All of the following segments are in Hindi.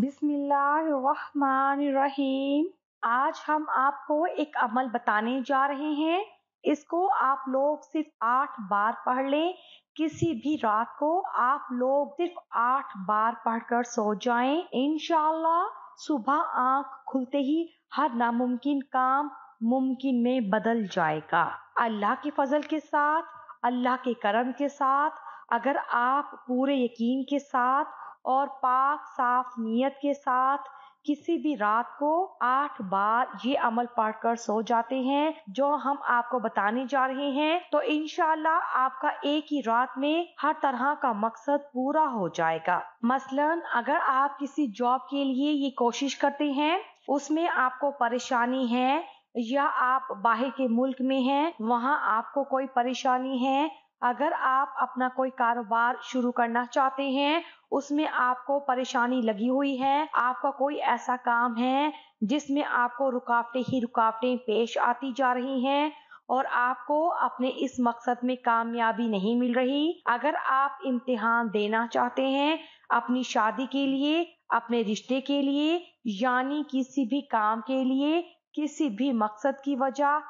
बिस्मिल्लाहिर्रहमानिर्रहीम आज हम आपको एक अमल बताने जा रहे हैं इसको आप लोग सिर्फ आठ बार पढ़ लें किसी भी रात को आप लोग सिर्फ आठ बार पढ़कर सो जाएं इनशाला सुबह आंख खुलते ही हर नामुमकिन काम मुमकिन में बदल जाएगा अल्लाह के फजल के साथ अल्लाह के करम के साथ अगर आप पूरे यकीन के साथ और पाक साफ नीयत के साथ किसी भी रात को आठ बार ये अमल पाठ कर सो जाते हैं जो हम आपको बताने जा रहे हैं तो इनशाला आपका एक ही रात में हर तरह का मकसद पूरा हो जाएगा मसलन अगर आप किसी जॉब के लिए ये कोशिश करते हैं उसमें आपको परेशानी है या आप बाहर के मुल्क में हैं वहाँ आपको कोई परेशानी है अगर आप अपना कोई कारोबार शुरू करना चाहते हैं उसमें आपको परेशानी लगी हुई है आपका कोई ऐसा काम है जिसमें आपको रुकावटें ही रुकावटें पेश आती जा रही हैं और आपको अपने इस मकसद में कामयाबी नहीं मिल रही अगर आप इम्तिहान देना चाहते हैं अपनी शादी के लिए अपने रिश्ते के लिए यानी किसी भी काम के लिए किसी भी मकसद की वजह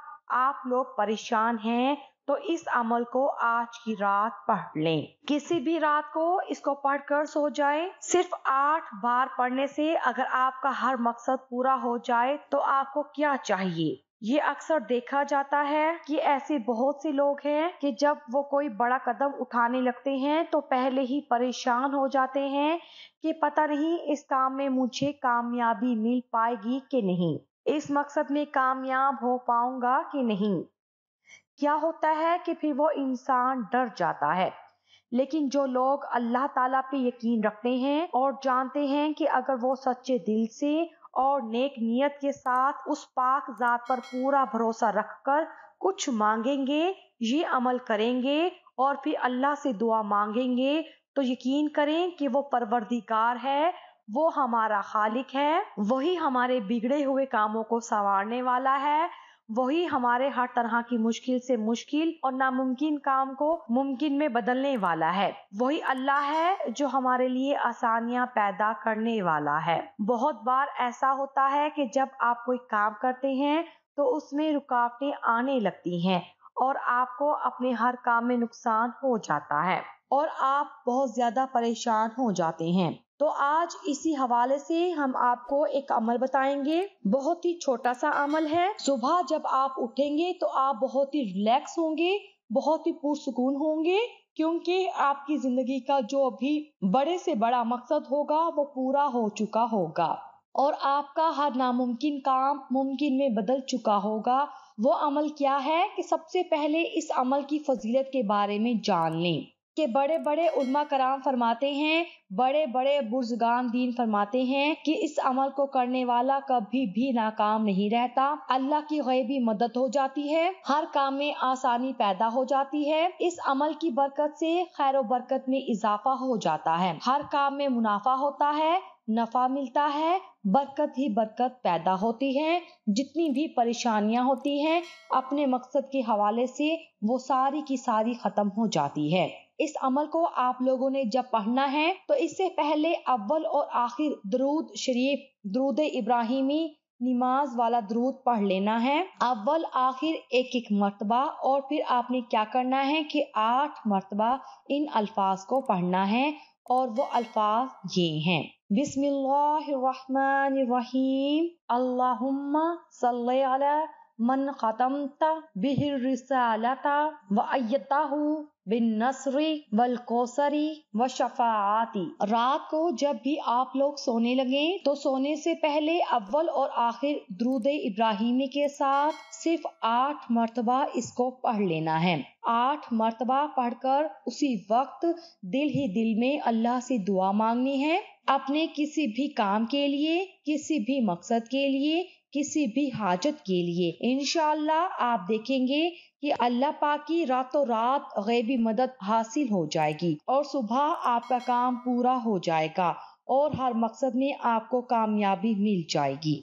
आप लोग परेशान हैं तो इस अमल को आज की रात पढ़ लें किसी भी रात को इसको पढ़कर सो जाए सिर्फ आठ बार पढ़ने से अगर आपका हर मकसद पूरा हो जाए तो आपको क्या चाहिए ये अक्सर देखा जाता है कि ऐसे बहुत से लोग हैं कि जब वो कोई बड़ा कदम उठाने लगते हैं तो पहले ही परेशान हो जाते हैं कि पता नहीं इस काम में मुझे कामयाबी मिल पाएगी कि नहीं इस मकसद में कामयाब हो पाऊंगा कि नहीं क्या होता है कि फिर वो इंसान डर जाता है लेकिन जो लोग अल्लाह ताला पे यकीन रखते हैं और जानते हैं कि अगर वो सच्चे दिल से और नेक नियत के साथ उस पाक जात पर पूरा भरोसा रखकर कुछ मांगेंगे ये अमल करेंगे और फिर अल्लाह से दुआ मांगेंगे तो यकीन करें कि वो परवरदिगार है वो हमारा खालिक है वही हमारे बिगड़े हुए कामों को संवारने वाला है वही हमारे हर तरह की मुश्किल से मुश्किल और नामुमकिन काम को मुमकिन में बदलने वाला है वही अल्लाह है जो हमारे लिए आसानियां पैदा करने वाला है बहुत बार ऐसा होता है कि जब आप कोई काम करते हैं तो उसमें रुकावटें आने लगती हैं और आपको अपने हर काम में नुकसान हो जाता है और आप बहुत ज्यादा परेशान हो जाते हैं तो आज इसी हवाले से हम आपको एक अमल बताएंगे बहुत ही छोटा सा अमल है सुबह जब आप उठेंगे तो आप बहुत ही रिलैक्स होंगे बहुत ही पुरसकून होंगे क्योंकि आपकी जिंदगी का जो भी बड़े से बड़ा मकसद होगा वो पूरा हो चुका होगा और आपका हर नामुमकिन काम मुमकिन में बदल चुका होगा वो अमल क्या है कि सबसे पहले इस अमल की फजीलत के बारे में जान लें कि बड़े बड़े उलमा कराम फरमाते हैं बड़े बड़े बुजगान दीन फरमाते हैं कि इस अमल को करने वाला कभी भी नाकाम नहीं रहता अल्लाह की गैबी मदद हो जाती है हर काम में आसानी पैदा हो जाती है इस अमल की बरकत से खैर बरकत में इजाफा हो जाता है हर काम में मुनाफा होता है नफा मिलता है बरकत ही बरकत पैदा होती है जितनी भी परेशानियां होती हैं अपने मकसद के हवाले से वो सारी की सारी ख़त्म हो जाती है इस अमल को आप लोगों ने जब पढ़ना है तो इससे पहले अव्वल और आखिर दरूद शरीफ दरूद इब्राहिमी नमाज वाला दरूद पढ़ लेना है अव्वल आखिर एक एक मरतबा और फिर आपने क्या करना है कि आठ मरतबा इन अल्फाज को पढ़ना है और वो अल्फाज ये हैं बिस्मिल्लाहिर्रहमानिर्रहीम अल्लाहुम्मा अला मन खतमता बिहिर रिसालता व अयताहू बिन नसरी वल कोसरी व शफाती रात को जब भी आप लोग सोने लगे तो सोने से पहले अव्वल और आखिर द्रूद इब्राहिमी के साथ सिर्फ आठ मरतबा इसको पढ़ लेना है आठ मरतबा पढ़कर उसी वक्त दिल ही दिल में अल्लाह से दुआ मांगनी है अपने किसी भी काम के लिए किसी भी मकसद के लिए किसी भी हाजत के लिए इन आप देखेंगे कि अल्लाह पाक की रातों रात गैबी मदद हासिल हो जाएगी और सुबह आपका काम पूरा हो जाएगा और हर मकसद में आपको कामयाबी मिल जाएगी